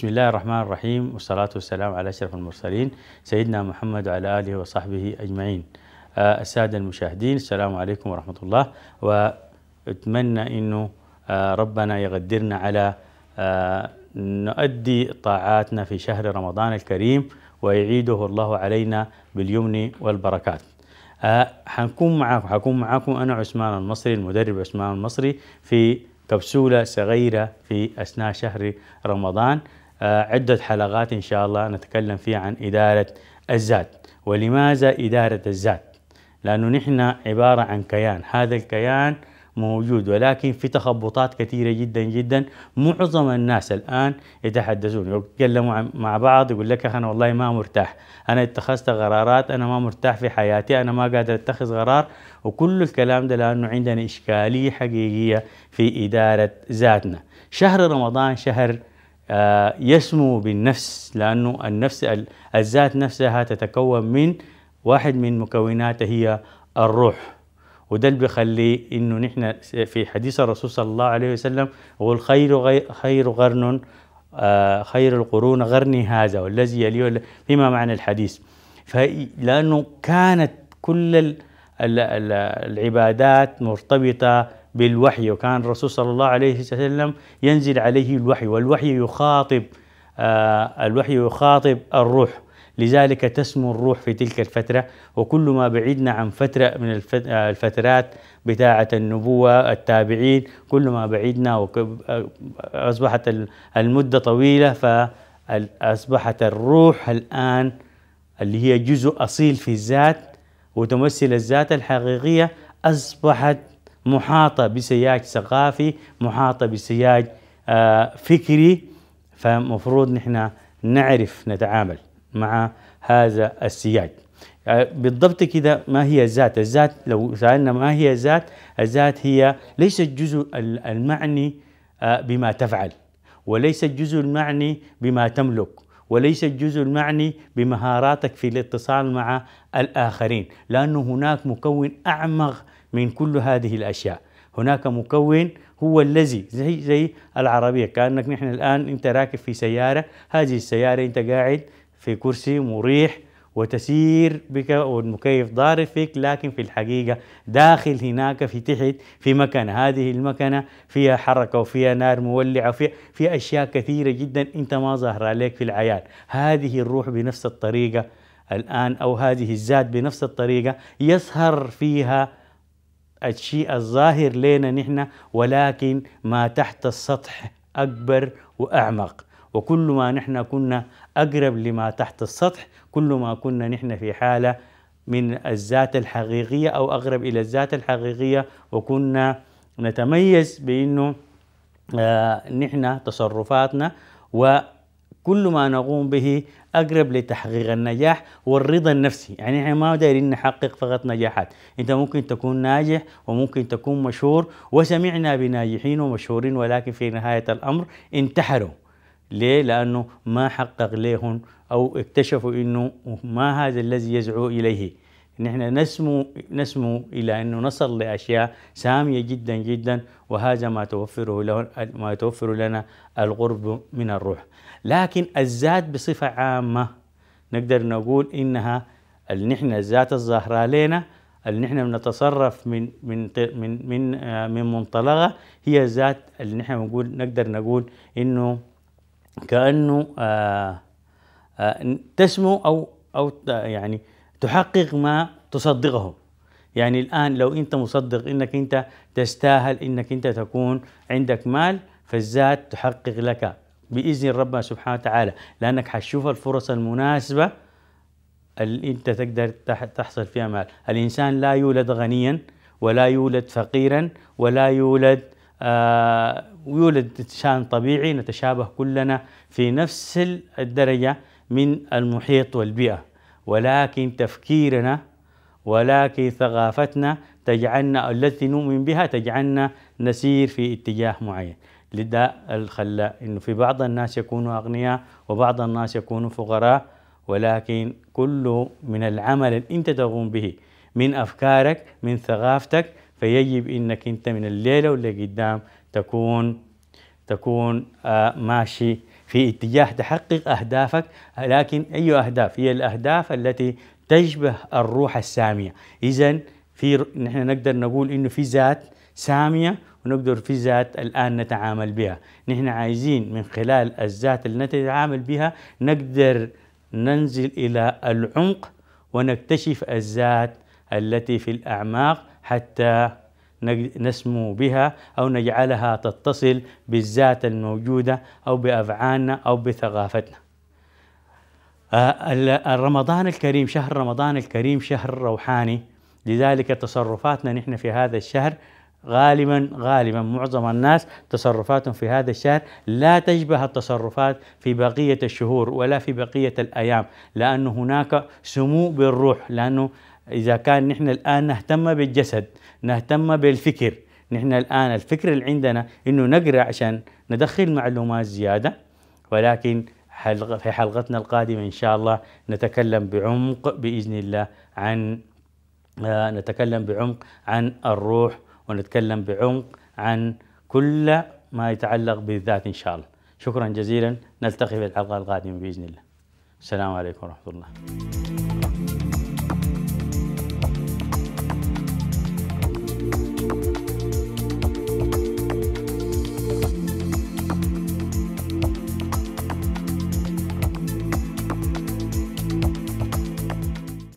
بسم الله الرحمن الرحيم والصلاة والسلام على أشرف المرسلين سيدنا محمد وعلى آله وصحبه أجمعين السادة المشاهدين السلام عليكم ورحمة الله وأتمنى أنه ربنا يقدرنا على نؤدي طاعاتنا في شهر رمضان الكريم ويعيده الله علينا باليمن والبركات حنكون معاكم حكون معاكم أنا عثمان المصري المدرب عثمان المصري في كبسولة صغيرة في أثناء شهر رمضان آه، عدة حلقات إن شاء الله نتكلم فيها عن إدارة الذات ولماذا إدارة الذات لأنه نحن عبارة عن كيان هذا الكيان موجود ولكن في تخبطات كثيرة جدا جدا معظم الناس الآن يتحدثون يتكلموا مع بعض يقول لك أنا والله ما مرتاح أنا اتخذت قرارات أنا ما مرتاح في حياتي أنا ما قادر أتخذ قرار وكل الكلام ده لأنه عندنا إشكالية حقيقية في إدارة ذاتنا شهر رمضان شهر آه، يسمو بالنفس لأنه النفس الذات نفسها تتكون من واحد من مكوناتها هي الروح وده اللي بيخلي انه نحن في حديث الرسول صلى الله عليه وسلم يقول خير خير قرن آه، خير القرون غرني هذا والذي يليه فيما معنى الحديث لانه كانت كل العبادات مرتبطه بالوحي وكان الرسول صلى الله عليه وسلم ينزل عليه الوحي والوحي يخاطب آه، الوحي يخاطب الروح لذلك تسمو الروح في تلك الفترة وكل ما بعدنا عن فترة من آه، الفترات بتاعة النبوة التابعين كل ما بعدنا آه، أصبحت المدة طويلة فأصبحت الروح الآن اللي هي جزء أصيل في الذات وتمثل الذات الحقيقية أصبحت محاطة بسياج ثقافي محاطة بسياج آه، فكري فمفروض نحن نعرف نتعامل مع هذا السياج آه، بالضبط كده ما هي الذات الذات لو سألنا ما هي الذات الذات هي ليس الجزء المعني آه، بما تفعل وليس الجزء المعني بما تملك وليس الجزء المعني بمهاراتك في الاتصال مع الآخرين لأنه هناك مكون أعمق من كل هذه الأشياء هناك مكون هو الذي زي زي العربية كأنك نحن الآن أنت راكب في سيارة هذه السيارة أنت قاعد في كرسي مريح وتسير بك والمكيف ضارب فيك لكن في الحقيقة داخل هناك في تحت في مكنة هذه المكنة فيها حركة وفيها نار مولعة وفيها في أشياء كثيرة جدا أنت ما ظهر عليك في العيال هذه الروح بنفس الطريقة الآن أو هذه الذات بنفس الطريقة يسهر فيها الشيء الظاهر لنا نحن ولكن ما تحت السطح أكبر وأعمق وكل ما نحن كنا أقرب لما تحت السطح كل ما كنا نحن في حالة من الذات الحقيقية أو أقرب إلى الذات الحقيقية وكنا نتميز بأنه آه، نحن تصرفاتنا و كل ما نقوم به اقرب لتحقيق النجاح والرضا النفسي يعني احنا ما دايرين نحقق فقط نجاحات انت ممكن تكون ناجح وممكن تكون مشهور وسمعنا بناجحين ومشهورين ولكن في نهايه الامر انتحروا ليه؟ لأنه ما حقق لهم أو اكتشفوا أنه ما هذا الذي يزعو إليه نحن نسمو نسمو إلى أنه نصل لأشياء سامية جدا جدا وهذا ما توفره ما توفر لنا القرب من الروح لكن الذات بصفة عامة نقدر نقول إنها اللي نحن الذات الظاهرة لنا اللي نحن بنتصرف من من من من آه، من منطلقها هي الذات اللي نحن بنقول نقدر نقول إنه كأنه آآ آه، آآ آه، تسمو أو أو يعني تحقق ما تصدقه يعني الآن لو أنت مصدق أنك أنت تستاهل أنك أنت تكون عندك مال فالذات تحقق لك باذن ربنا سبحانه وتعالى لانك حتشوف الفرص المناسبه اللي انت تقدر تحصل فيها مال الانسان لا يولد غنيا ولا يولد فقيرا ولا يولد آه يولد انسان طبيعي نتشابه كلنا في نفس الدرجه من المحيط والبيئه ولكن تفكيرنا ولكن ثقافتنا تجعلنا التي نؤمن بها تجعلنا نسير في اتجاه معين لده الخلاء انه في بعض الناس يكونوا اغنياء وبعض الناس يكونوا فقراء ولكن كل من العمل اللي انت تقوم به من افكارك من ثقافتك فيجب انك انت من الليله واللي قدام تكون تكون آه، ماشي في اتجاه تحقق اهدافك لكن اي اهداف هي الاهداف التي تشبه الروح الساميه اذا في نحن نقدر نقول انه في ذات ساميه ونقدر في ذات الآن نتعامل بها نحن عايزين من خلال الذات اللي نتعامل بها نقدر ننزل إلى العمق ونكتشف الذات التي في الأعماق حتى نسمو بها أو نجعلها تتصل بالذات الموجودة أو بأفعالنا أو بثقافتنا آه، رمضان الكريم شهر رمضان الكريم شهر روحاني لذلك تصرفاتنا نحن في هذا الشهر غالبا غالبا معظم الناس تصرفاتهم في هذا الشهر لا تشبه التصرفات في بقية الشهور ولا في بقية الأيام لأن هناك سمو بالروح لأنه إذا كان نحن الآن نهتم بالجسد نهتم بالفكر نحن الآن الفكر اللي عندنا إنه نقرأ عشان ندخل معلومات زيادة ولكن في حلقتنا القادمة إن شاء الله نتكلم بعمق بإذن الله عن آه، نتكلم بعمق عن الروح ونتكلم بعمق عن كل ما يتعلق بالذات إن شاء الله شكرا جزيلا نلتقي في الحلقة القادمة بإذن الله السلام عليكم ورحمة الله